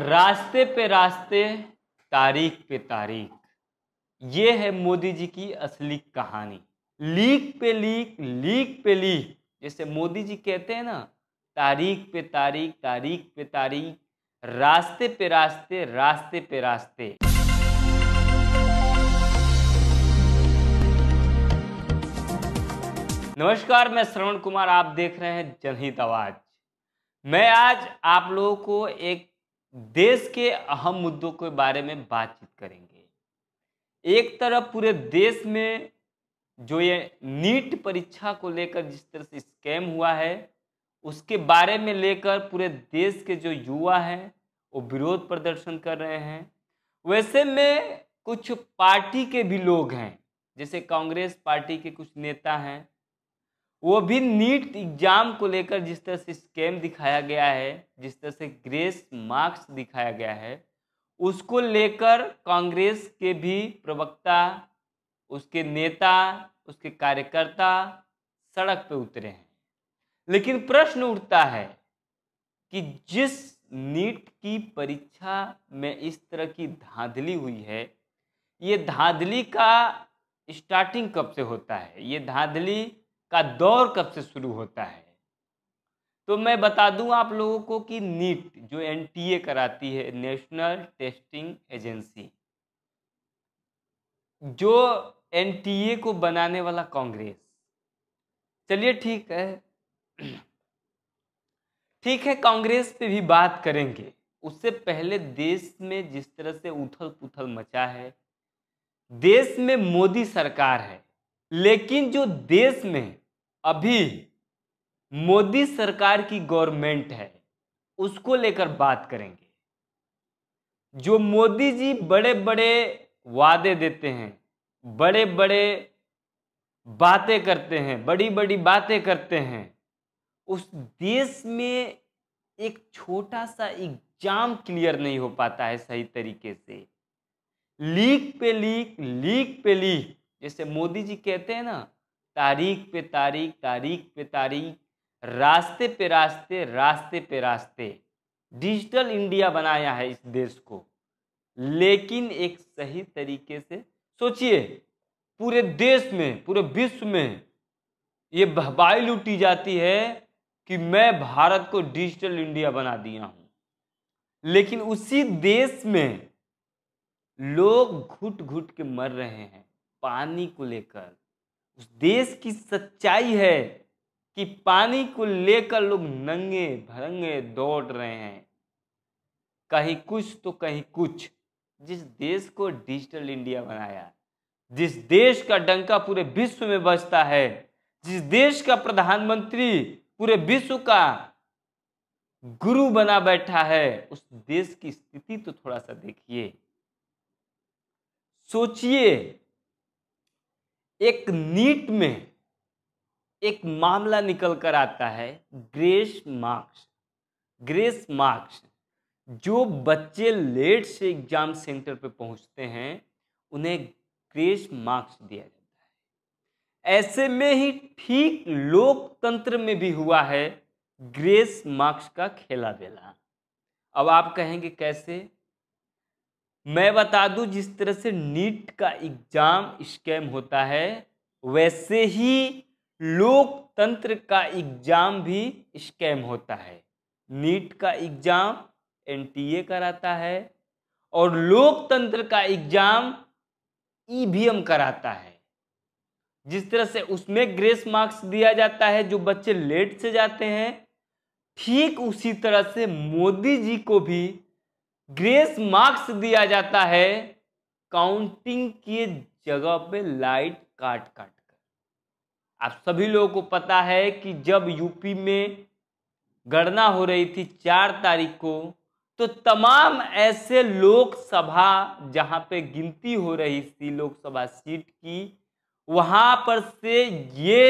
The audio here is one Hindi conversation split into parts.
रास्ते पे रास्ते तारीख पे तारीख ये है मोदी जी की असली कहानी लीक पे लीक लीक पे लीक जैसे मोदी जी कहते हैं ना तारीख पे तारीख तारीख पे तारीख रास्ते पे रास्ते रास्ते पे रास्ते नमस्कार मैं श्रवण कुमार आप देख रहे हैं जनहित आवाज मैं आज आप लोगों को एक देश के अहम मुद्दों के बारे में बातचीत करेंगे एक तरफ पूरे देश में जो ये नीट परीक्षा को लेकर जिस तरह से स्कैम हुआ है उसके बारे में लेकर पूरे देश के जो युवा हैं वो विरोध प्रदर्शन कर रहे हैं वैसे में कुछ पार्टी के भी लोग हैं जैसे कांग्रेस पार्टी के कुछ नेता हैं वो भी नीट एग्जाम को लेकर जिस तरह से स्कैम दिखाया गया है जिस तरह से ग्रेस मार्क्स दिखाया गया है उसको लेकर कांग्रेस के भी प्रवक्ता उसके नेता उसके कार्यकर्ता सड़क पे उतरे हैं लेकिन प्रश्न उठता है कि जिस नीट की परीक्षा में इस तरह की धांधली हुई है ये धांधली का स्टार्टिंग कब से होता है ये धांधली का दौर कब से शुरू होता है तो मैं बता दूं आप लोगों को कि नीट जो एनटीए कराती है नेशनल टेस्टिंग एजेंसी जो एनटीए को बनाने वाला कांग्रेस चलिए ठीक है ठीक है कांग्रेस पे भी बात करेंगे उससे पहले देश में जिस तरह से उथल पुथल मचा है देश में मोदी सरकार है लेकिन जो देश में अभी मोदी सरकार की गवर्नमेंट है उसको लेकर बात करेंगे जो मोदी जी बड़े बड़े वादे देते हैं बड़े बड़े बातें करते हैं बड़ी बड़ी बातें करते हैं उस देश में एक छोटा सा एग्जाम क्लियर नहीं हो पाता है सही तरीके से लीक पे लीक लीक पे लीक जैसे मोदी जी कहते हैं ना तारीख पे तारीख तारीख पे तारीख रास्ते पे रास्ते रास्ते पे रास्ते डिजिटल इंडिया बनाया है इस देश को लेकिन एक सही तरीके से सोचिए पूरे देश में पूरे विश्व में ये भबाई लूटी जाती है कि मैं भारत को डिजिटल इंडिया बना दिया हूँ लेकिन उसी देश में लोग घुट घुट के मर रहे हैं पानी को लेकर उस देश की सच्चाई है कि पानी को लेकर लोग नंगे भरंगे दौड़ रहे हैं कहीं कुछ तो कहीं कुछ जिस देश को डिजिटल इंडिया बनाया जिस देश का डंका पूरे विश्व में बजता है जिस देश का प्रधानमंत्री पूरे विश्व का गुरु बना बैठा है उस देश की स्थिति तो थोड़ा सा देखिए सोचिए एक नीट में एक मामला निकल कर आता है ग्रेस मार्क्स ग्रेस मार्क्स जो बच्चे लेट से एग्जाम सेंटर पे पहुंचते हैं उन्हें ग्रेस मार्क्स दिया जाता है ऐसे में ही ठीक लोकतंत्र में भी हुआ है ग्रेस मार्क्स का खेला बेला अब आप कहेंगे कैसे मैं बता दूं जिस तरह से नीट का एग्ज़ाम स्कैम होता है वैसे ही लोकतंत्र का एग्ज़ाम भी स्कैम होता है नीट का एग्ज़ाम एनटीए कराता है और लोकतंत्र का एग्ज़ाम ईवीएम कराता है जिस तरह से उसमें ग्रेस मार्क्स दिया जाता है जो बच्चे लेट से जाते हैं ठीक उसी तरह से मोदी जी को भी ग्रेस मार्क्स दिया जाता है काउंटिंग की जगह पे लाइट काट काट कर आप सभी लोगों को पता है कि जब यूपी में गणना हो रही थी चार तारीख को तो तमाम ऐसे लोकसभा जहां पे गिनती हो रही थी लोकसभा सीट की वहां पर से ये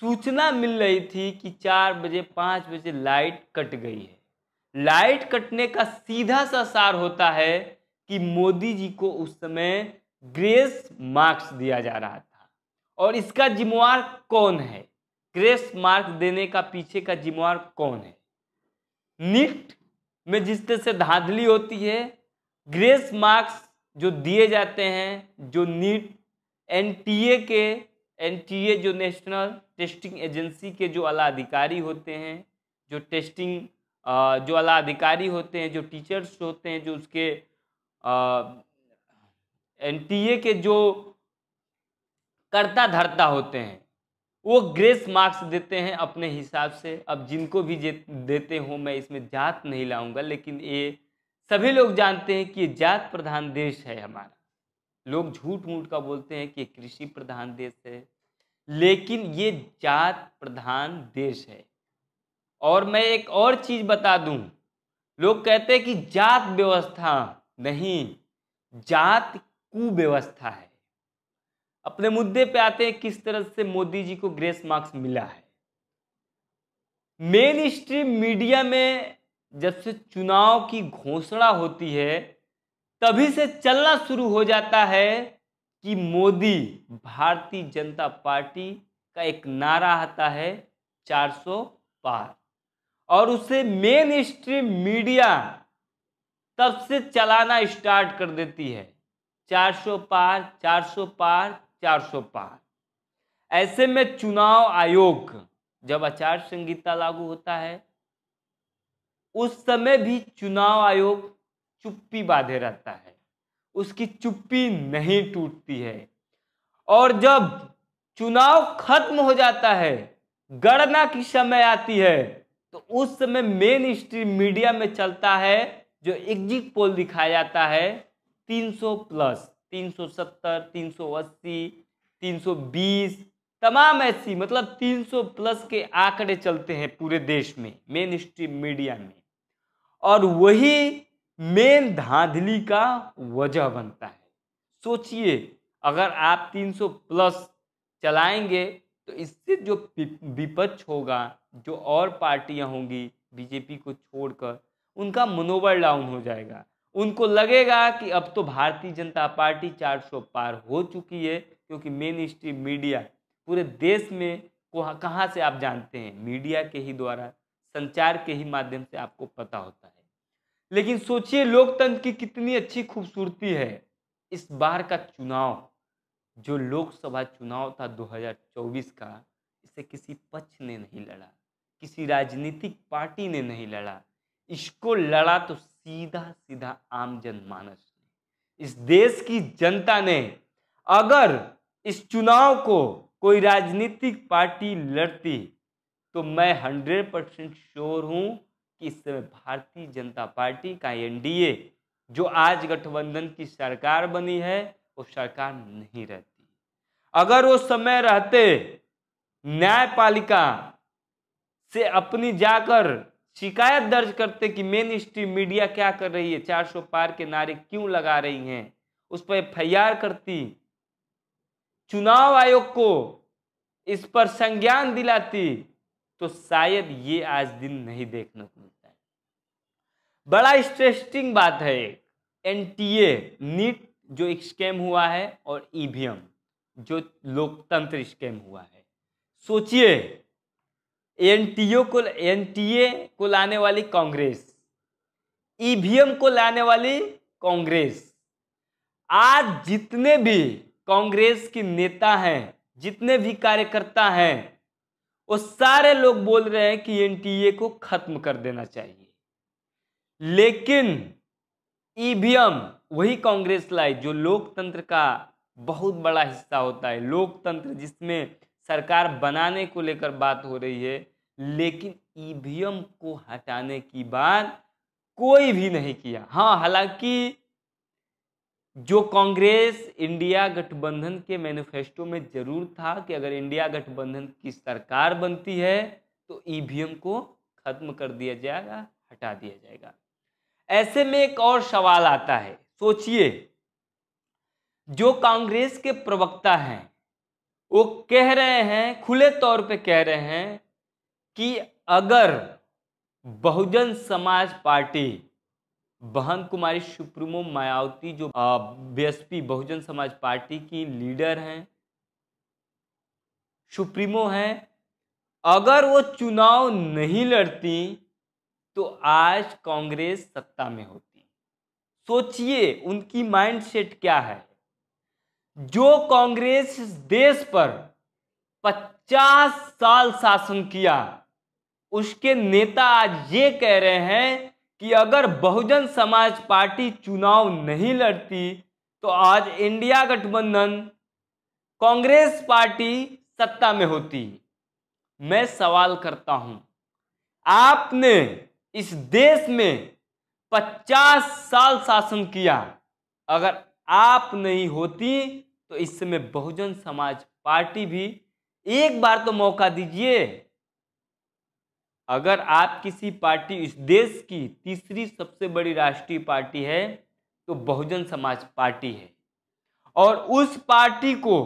सूचना मिल रही थी कि चार बजे पाँच बजे लाइट कट गई है लाइट कटने का सीधा सा सार होता है कि मोदी जी को उस समय ग्रेस मार्क्स दिया जा रहा था और इसका जिम्मेवार कौन है ग्रेस मार्क्स देने का पीछे का जिम्मेवार कौन है निफ्ट में जिस तरह से धांधली होती है ग्रेस मार्क्स जो दिए जाते हैं जो नीट एनटीए के एनटीए जो नेशनल टेस्टिंग एजेंसी के जो आला अधिकारी होते हैं जो टेस्टिंग जो आला अधिकारी होते हैं जो टीचर्स होते हैं जो उसके एनटीए के जो कर्ता धरता होते हैं वो ग्रेस मार्क्स देते हैं अपने हिसाब से अब जिनको भी देते हों मैं इसमें जात नहीं लाऊंगा लेकिन ये सभी लोग जानते हैं कि ये जात प्रधान देश है हमारा लोग झूठ मूठ का बोलते हैं कि कृषि प्रधान देश है लेकिन ये जात प्रधान देश है और मैं एक और चीज़ बता दूं लोग कहते हैं कि जात व्यवस्था नहीं जात कुव्यवस्था है अपने मुद्दे पे आते हैं किस तरह से मोदी जी को ग्रेस मार्क्स मिला है मेन स्ट्रीम मीडिया में जब से चुनाव की घोषणा होती है तभी से चलना शुरू हो जाता है कि मोदी भारतीय जनता पार्टी का एक नारा आता है 400 पार और उसे मेन स्ट्रीम मीडिया तब से चलाना स्टार्ट कर देती है 400 पार 400 पार 400 पार ऐसे में चुनाव आयोग जब आचार संहिता लागू होता है उस समय भी चुनाव आयोग चुप्पी बांधे रहता है उसकी चुप्पी नहीं टूटती है और जब चुनाव खत्म हो जाता है गणना की समय आती है उस समय मेन स्ट्रीम मीडिया में चलता है जो एग्जिट पोल दिखाया जाता है 300 प्लस 370 380 320 तमाम ऐसी मतलब 300 प्लस के आंकड़े चलते हैं पूरे देश में मेन स्ट्रीम मीडिया में और वही मेन धांधली का वजह बनता है सोचिए अगर आप 300 प्लस चलाएंगे तो इससे जो विपक्ष होगा जो और पार्टियां होंगी बीजेपी को छोड़कर उनका मनोबल डाउन हो जाएगा उनको लगेगा कि अब तो भारतीय जनता पार्टी 400 पार हो चुकी है क्योंकि मेन स्ट्रीम मीडिया पूरे देश में कहाँ से आप जानते हैं मीडिया के ही द्वारा संचार के ही माध्यम से आपको पता होता है लेकिन सोचिए लोकतंत्र की कितनी अच्छी खूबसूरती है इस बार का चुनाव जो लोकसभा चुनाव था 2024 का इसे किसी पक्ष ने नहीं लड़ा किसी राजनीतिक पार्टी ने नहीं लड़ा इसको लड़ा तो सीधा सीधा आम जनमानस ने इस देश की जनता ने अगर इस चुनाव को कोई राजनीतिक पार्टी लड़ती तो मैं हंड्रेड परसेंट श्योर हूँ कि इस समय भारतीय जनता पार्टी का एनडीए जो आज गठबंधन की सरकार बनी है वो सरकार नहीं रहती अगर वो समय रहते न्यायपालिका से अपनी जाकर शिकायत दर्ज करते कि मेन स्ट्रीम मीडिया क्या कर रही है चार सौ पार के नारे क्यों लगा रही हैं उस पर एफ करती चुनाव आयोग को इस पर संज्ञान दिलाती तो शायद ये आज दिन नहीं देखने को मिलता है बड़ा इंटरेस्टिंग बात है एक एनटीए नीट जो एक स्कैम हुआ है और ईवीएम जो लोकतंत्र स्कैम हुआ है सोचिए एन ओ को एन टी ए को लाने वाली कांग्रेस ईवीएम को लाने वाली कांग्रेस आज जितने भी कांग्रेस के नेता हैं जितने भी कार्यकर्ता हैं वो सारे लोग बोल रहे हैं कि एन टी ए को खत्म कर देना चाहिए लेकिन ईवीएम वही कांग्रेस लाई जो लोकतंत्र का बहुत बड़ा हिस्सा होता है लोकतंत्र जिसमें सरकार बनाने को लेकर बात हो रही है लेकिन ईवीएम को हटाने की बात कोई भी नहीं किया हाँ हालांकि जो कांग्रेस इंडिया गठबंधन के मैनिफेस्टो में जरूर था कि अगर इंडिया गठबंधन की सरकार बनती है तो ईवीएम को खत्म कर दिया जाएगा हटा दिया जाएगा ऐसे में एक और सवाल आता है सोचिए जो कांग्रेस के प्रवक्ता हैं वो कह रहे हैं खुले तौर पे कह रहे हैं कि अगर बहुजन समाज पार्टी बहन कुमारी सुप्रीमो मायावती जो बीएसपी बहुजन समाज पार्टी की लीडर हैं सुप्रीमो हैं अगर वो चुनाव नहीं लड़ती तो आज कांग्रेस सत्ता में होती सोचिए उनकी माइंडसेट क्या है जो कांग्रेस देश पर 50 साल शासन किया उसके नेता आज ये कह रहे हैं कि अगर बहुजन समाज पार्टी चुनाव नहीं लड़ती तो आज इंडिया गठबंधन कांग्रेस पार्टी सत्ता में होती मैं सवाल करता हूं आपने इस देश में 50 साल शासन किया अगर आप नहीं होती तो इस समय बहुजन समाज पार्टी भी एक बार तो मौका दीजिए अगर आप किसी पार्टी इस देश की तीसरी सबसे बड़ी राष्ट्रीय पार्टी है तो बहुजन समाज पार्टी है और उस पार्टी को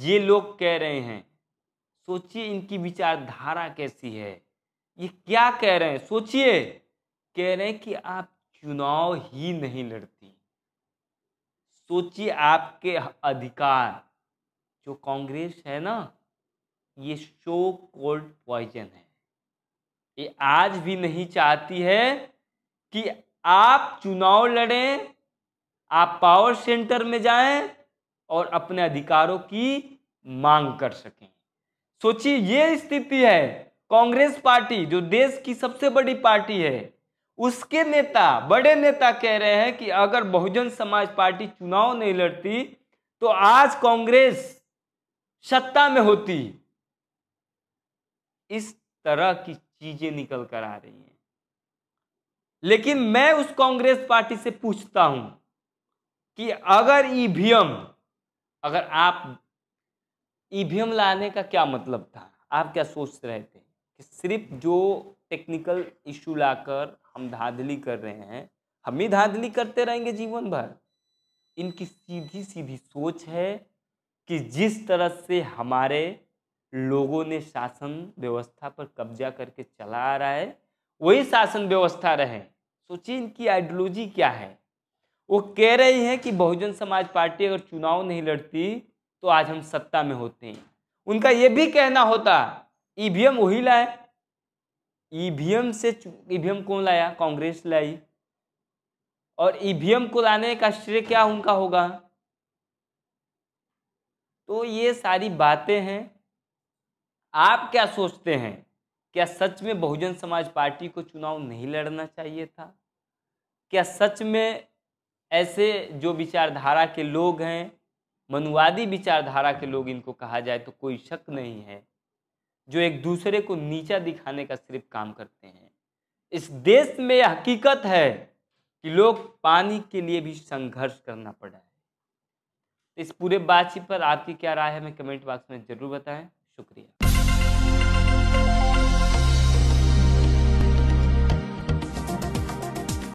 ये लोग कह रहे हैं सोचिए इनकी विचारधारा कैसी है ये क्या कह रहे हैं सोचिए कह रहे हैं कि आप चुनाव ही नहीं लड़ते सोचिए आपके अधिकार जो कांग्रेस है ना ये शो कोल्ड पॉइजन है ये आज भी नहीं चाहती है कि आप चुनाव लड़ें आप पावर सेंटर में जाएं और अपने अधिकारों की मांग कर सकें सोचिए ये स्थिति है कांग्रेस पार्टी जो देश की सबसे बड़ी पार्टी है उसके नेता बड़े नेता कह रहे हैं कि अगर बहुजन समाज पार्टी चुनाव नहीं लड़ती तो आज कांग्रेस सत्ता में होती इस तरह की चीजें निकल कर आ रही हैं लेकिन मैं उस कांग्रेस पार्टी से पूछता हूं कि अगर ईवीएम अगर आप ईवीएम लाने का क्या मतलब था आप क्या सोच रहे थे कि सिर्फ जो टेक्निकल इशू लाकर हम धाधली कर रहे हैं हम ही धाधली करते रहेंगे जीवन भर इनकी सीधी सीधी सोच है कि जिस तरह से हमारे लोगों ने शासन व्यवस्था पर कब्जा करके चला आ रहा है वही शासन व्यवस्था रहे सोचिए इनकी आइडियोलॉजी क्या है वो कह रहे हैं कि बहुजन समाज पार्टी अगर चुनाव नहीं लड़ती तो आज हम सत्ता में होते हैं उनका ये भी कहना होता ईवीएम वही लाए ईवीएम से ईवीएम कौन लाया कांग्रेस लाई और ईवीएम को लाने का श्रेय क्या उनका होगा तो ये सारी बातें हैं आप क्या सोचते हैं क्या सच में बहुजन समाज पार्टी को चुनाव नहीं लड़ना चाहिए था क्या सच में ऐसे जो विचारधारा के लोग हैं मनुवादी विचारधारा के लोग इनको कहा जाए तो कोई शक नहीं है जो एक दूसरे को नीचा दिखाने का सिर्फ काम करते हैं इस देश में यह हकीकत है कि लोग पानी के लिए भी संघर्ष करना पड़ा है इस पूरे बातचीत पर आपकी क्या राय है हमें कमेंट बॉक्स में ज़रूर बताएं शुक्रिया